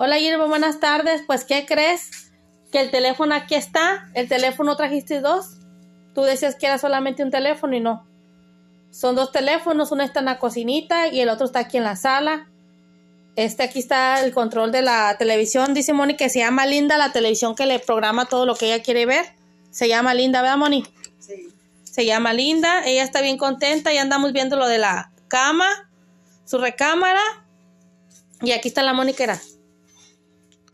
Hola Guillermo, buenas tardes. Pues, ¿qué crees? Que el teléfono aquí está. El teléfono trajiste dos. Tú decías que era solamente un teléfono y no. Son dos teléfonos, uno está en la cocinita y el otro está aquí en la sala. Este aquí está el control de la televisión. Dice Moni que se llama Linda la televisión que le programa todo lo que ella quiere ver. Se llama Linda, ¿verdad, Moni? Se llama Linda. Ella está bien contenta. y andamos viendo lo de la cama, su recámara. Y aquí está la era.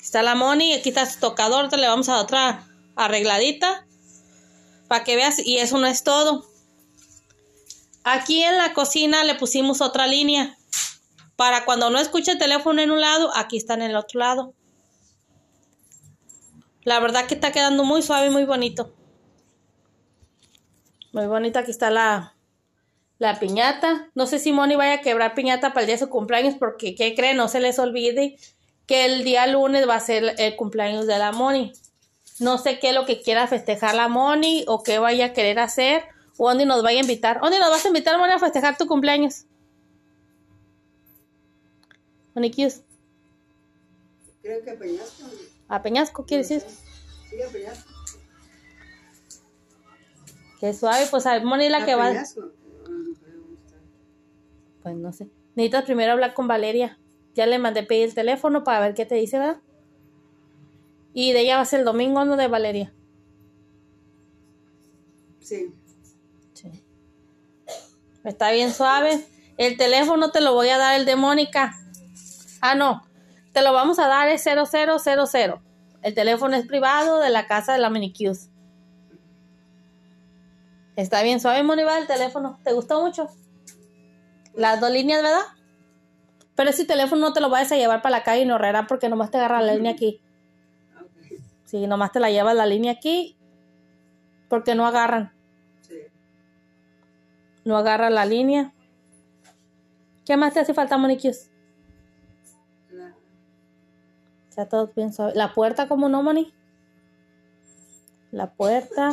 Aquí está la Moni, aquí está su tocador, le vamos a dar otra arregladita para que veas y eso no es todo. Aquí en la cocina le pusimos otra línea para cuando no escuche el teléfono en un lado, aquí está en el otro lado. La verdad que está quedando muy suave y muy bonito. Muy bonita, aquí está la, la piñata. No sé si Moni vaya a quebrar piñata para el día de su cumpleaños porque, ¿qué cree? No se les olvide que el día lunes va a ser el cumpleaños de la Moni. No sé qué es lo que quiera festejar la Moni o qué vaya a querer hacer o dónde nos vaya a invitar. ¿Dónde nos vas a invitar, Moni, a festejar tu cumpleaños? Moniquillos. Creo que a Peñasco. ¿A Peñasco quieres Sí, a Peñasco. Qué suave, pues a Moni la que Peñasco. va. Ah, pues no sé. Necesitas primero hablar con Valeria. Ya le mandé pedir el teléfono para ver qué te dice, ¿verdad? Y de ella va a ser el domingo, ¿no? De Valeria. Sí. Está bien suave. El teléfono te lo voy a dar el de Mónica. Ah, no. Te lo vamos a dar, es 0000. El teléfono es privado de la casa de la Minicuse. Está bien suave, Monival, el teléfono. ¿Te gustó mucho? Las dos líneas, ¿verdad? Pero ese teléfono no te lo vayas a llevar para la calle y no rara porque nomás te agarra la línea aquí. Sí, nomás te la llevas la línea aquí porque no agarran. No agarran la línea. ¿Qué más te hace falta, Moniquius? Ya todos pienso. ¿La puerta como no, Moni? La puerta.